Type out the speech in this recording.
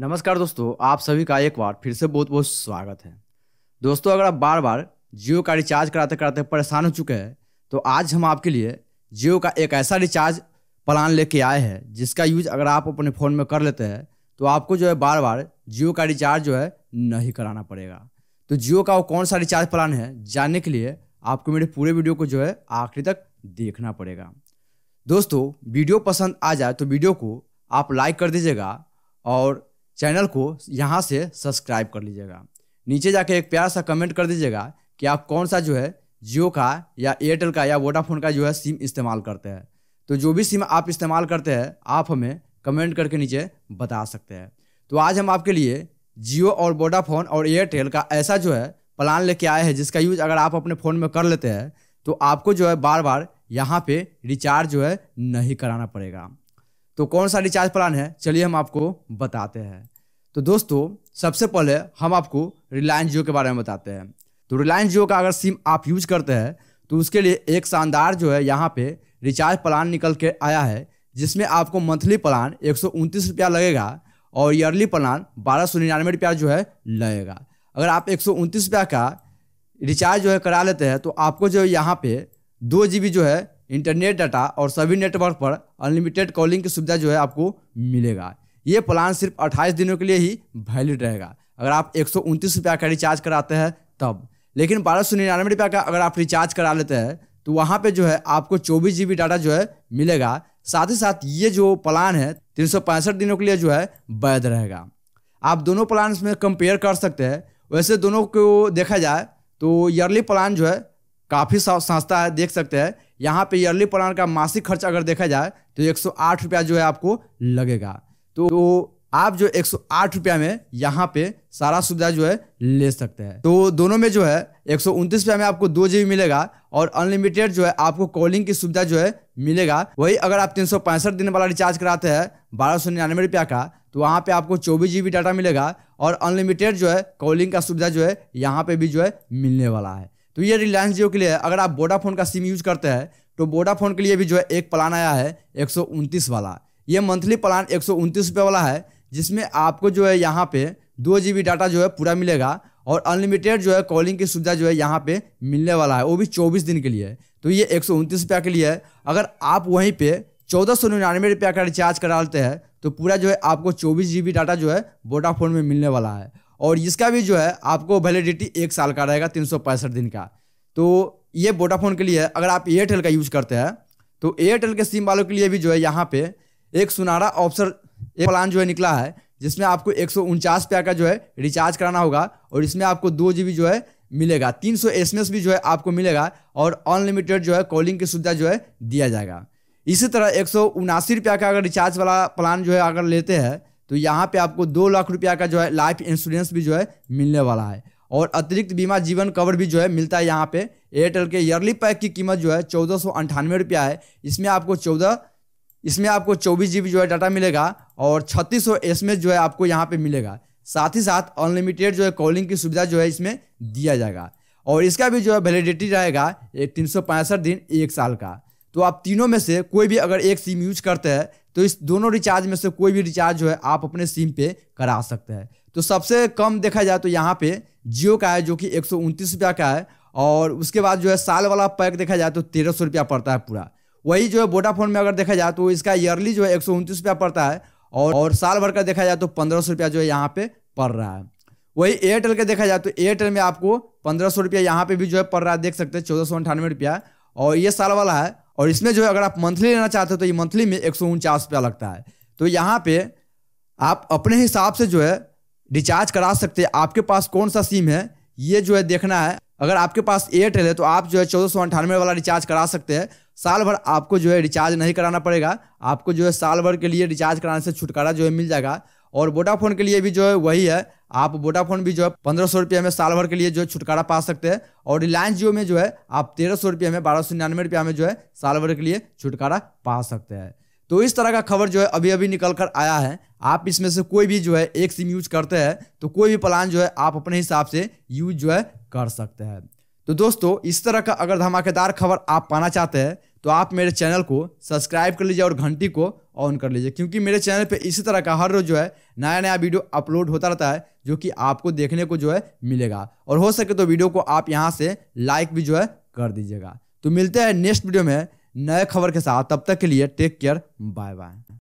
नमस्कार दोस्तों आप सभी का एक बार फिर से बहुत बहुत स्वागत है दोस्तों अगर आप बार बार जियो का रिचार्ज कराते कराते परेशान हो चुके हैं तो आज हम आपके लिए जियो का एक ऐसा रिचार्ज प्लान लेके आए हैं जिसका यूज अगर आप अपने फ़ोन में कर लेते हैं तो आपको जो है बार बार जियो का रिचार्ज जो है नहीं कराना पड़ेगा तो जियो का वो कौन सा रिचार्ज प्लान है जानने के लिए आपको मेरे पूरे वीडियो को जो है आखिरी तक देखना पड़ेगा दोस्तों वीडियो पसंद आ जाए तो वीडियो को आप लाइक कर दीजिएगा और चैनल को यहाँ से सब्सक्राइब कर लीजिएगा नीचे जाके एक प्यार सा कमेंट कर दीजिएगा कि आप कौन सा जो है जियो का या एयरटेल का या वोडाफोन का जो है सिम इस्तेमाल करते हैं तो जो भी सिम आप इस्तेमाल करते हैं आप हमें कमेंट करके नीचे बता सकते हैं तो आज हम आपके लिए जियो और वोडाफोन और एयरटेल का ऐसा जो है प्लान लेके आए हैं जिसका यूज़ अगर आप अपने फ़ोन में कर लेते हैं तो आपको जो है बार बार यहाँ पे रिचार्ज जो है नहीं कराना पड़ेगा तो कौन सा रिचार्ज प्लान है चलिए हम आपको बताते हैं तो दोस्तों सबसे पहले हम आपको रिलायंस जियो के बारे में बताते हैं तो रिलायंस जियो का अगर सिम आप यूज करते हैं तो उसके लिए एक शानदार जो है यहाँ पे रिचार्ज प्लान निकल के आया है जिसमें आपको मंथली प्लान एक रुपया लगेगा और ईयरली प्लान बारह सौ निन्यानवे रुपया जो है लगेगा अगर आप एक रुपया का रिचार्ज जो है करा लेते हैं तो आपको जो यहाँ पे दो जी जो है इंटरनेट डाटा और सभी नेटवर्क पर अनलिमिटेड कॉलिंग की सुविधा जो है आपको मिलेगा ये प्लान सिर्फ 28 दिनों के लिए ही वैलिड रहेगा अगर आप एक रुपया का रिचार्ज कराते हैं तब लेकिन बारह सौ निन्यानवे रुपया का अगर आप रिचार्ज करा लेते हैं तो वहाँ पे जो है आपको चौबीस जी डाटा जो है मिलेगा साथ ही साथ ये जो प्लान है तीन दिनों के लिए जो है वैध रहेगा आप दोनों प्लान में कंपेयर कर सकते हैं वैसे दोनों को देखा जाए तो ईयरली प्लान जो है काफ़ी संस्था है देख सकते हैं यहाँ पे ईयरली प्लान का मासिक खर्च अगर देखा जाए तो एक रुपया जो है आपको लगेगा तो आप जो एक रुपया में यहाँ पे सारा सुविधा जो है ले सकते हैं तो दोनों में जो है एक रुपया में आपको दो जी मिलेगा और अनलिमिटेड जो है आपको कॉलिंग की सुविधा जो है मिलेगा वही अगर आप तीन दिन वाला रिचार्ज कराते हैं बारह सौ निन्यानवे रुपया का तो वहाँ पे आपको चौबीस जी डाटा मिलेगा और अनलिमिटेड जो है कॉलिंग का सुविधा जो है यहाँ पे भी जो है मिलने वाला है तो ये रिलायंस जियो के लिए अगर आप वोडाफोन का सिम यूज करते हैं तो वोडाफोन के लिए भी जो है एक प्लान आया है एक वाला ये मंथली प्लान एक रुपये वाला है जिसमें आपको जो है यहाँ पे दो जी डाटा जो है पूरा मिलेगा और अनलिमिटेड जो है कॉलिंग की सुविधा जो है यहाँ पे मिलने वाला है वो भी 24 दिन के लिए तो ये एक रुपया के लिए है अगर आप वहीं पे चौदह सौ निन्यानवे रुपया का रिचार्ज करा लेते हैं तो पूरा जो है आपको चौबीस जी डाटा जो है वोडाफोन में मिलने वाला है और इसका भी जो है आपको वैलिडिटी एक साल का रहेगा तीन दिन का तो ये वोडाफोन के लिए अगर आप एयरटेल का यूज़ करते हैं तो एयरटेल के सिम वालों के लिए भी जो है यहाँ पे एक सुनारा ऑप्शन एक प्लान जो है निकला है जिसमें आपको एक सौ रुपया का जो है रिचार्ज कराना होगा और इसमें आपको दो जी जो है मिलेगा तीन सौ भी जो है आपको मिलेगा और अनलिमिटेड जो है कॉलिंग की सुविधा जो है दिया जाएगा इसी तरह एक सौ रुपया का अगर रिचार्ज वाला प्लान जो है अगर लेते हैं तो यहाँ पे आपको दो लाख रुपया का जो है लाइफ इंश्योरेंस भी जो है मिलने वाला है और अतिरिक्त बीमा जीवन कवर भी जो है मिलता है यहाँ पे एयरटेल के ईयरली पैक की कीमत जो है चौदह सौ अंठानवे रुपया है इसमें आपको चौदह इसमें आपको चौबीस जी जो है डाटा मिलेगा और छत्तीस सौ एस जो है आपको यहाँ पे मिलेगा साथ ही साथ अनलिमिटेड जो है कॉलिंग की सुविधा जो है इसमें दिया जाएगा और इसका भी जो है वैलिडिटी रहेगा तीन सौ पैंसठ दिन एक साल का तो आप तीनों में से कोई भी अगर एक सिम यूज करते हैं तो इस दोनों रिचार्ज में से कोई भी रिचार्ज जो है आप अपने सिम पे करा सकते हैं तो सबसे कम देखा जाए तो यहाँ पे जियो का है जो कि एक रुपया का है और उसके बाद जो है साल वाला पैक देखा जाए तो तेरह सौ रुपया पड़ता है पूरा वही जो है वोडाफोन में अगर देखा जाए तो इसका ईयरली जो है एक रुपया पड़ता है और और साल भर का देखा जाए तो पंद्रह सौ रुपया जो है यहाँ पे पड़ रहा है वही एयरटेल का देखा जाए तो एयरटेल में आपको पंद्रह सौ रुपया यहाँ पे भी जो है पड़ रहा है देख सकते हैं चौदह सौ अंठानवे रुपया और ये साल वाला है और इसमें जो है अगर आप मंथली लेना चाहते हो तो ये मंथली में एक सौ रुपया लगता है तो यहाँ पे आप अपने हिसाब से जो है रिचार्ज करा सकते हैं आपके पास कौन सा सिम है ये जो है देखना है अगर आपके पास एयरटेल है तो आप जो है चौदह सौ अंठानवे वाला रिचार्ज करा सकते हैं साल भर आपको जो है रिचार्ज नहीं कराना पड़ेगा आपको जो है साल भर के लिए रिचार्ज कराने से छुटकारा जो है मिल जाएगा और वोडाफोन के लिए भी जो है वही है आप वोडाफोन भी जो है पंद्रह सौ रुपये में साल भर के लिए जो है छुटकारा पा सकते हैं और रिलायंस जियो में जो है आप तेरह सौ रुपये में बारह सौ निन्यानवे रुपया में जो है साल भर के लिए छुटकारा पा सकते हैं तो इस तरह का खबर जो है अभी अभी निकल कर आया है आप इसमें से कोई भी जो है एक सिम यूज करते हैं तो कोई भी प्लान जो है आप अपने हिसाब से यूज जो है कर सकते हैं तो दोस्तों इस तरह का अगर धमाकेदार खबर आप पाना चाहते हैं तो आप मेरे चैनल को सब्सक्राइब कर लीजिए और घंटी को ऑन कर लीजिए क्योंकि मेरे चैनल पे इसी तरह का हर रोज़ जो है नया नया वीडियो अपलोड होता रहता है जो कि आपको देखने को जो है मिलेगा और हो सके तो वीडियो को आप यहाँ से लाइक भी जो है कर दीजिएगा तो मिलते हैं नेक्स्ट वीडियो में नए खबर के साथ तब तक के लिए टेक केयर बाय बाय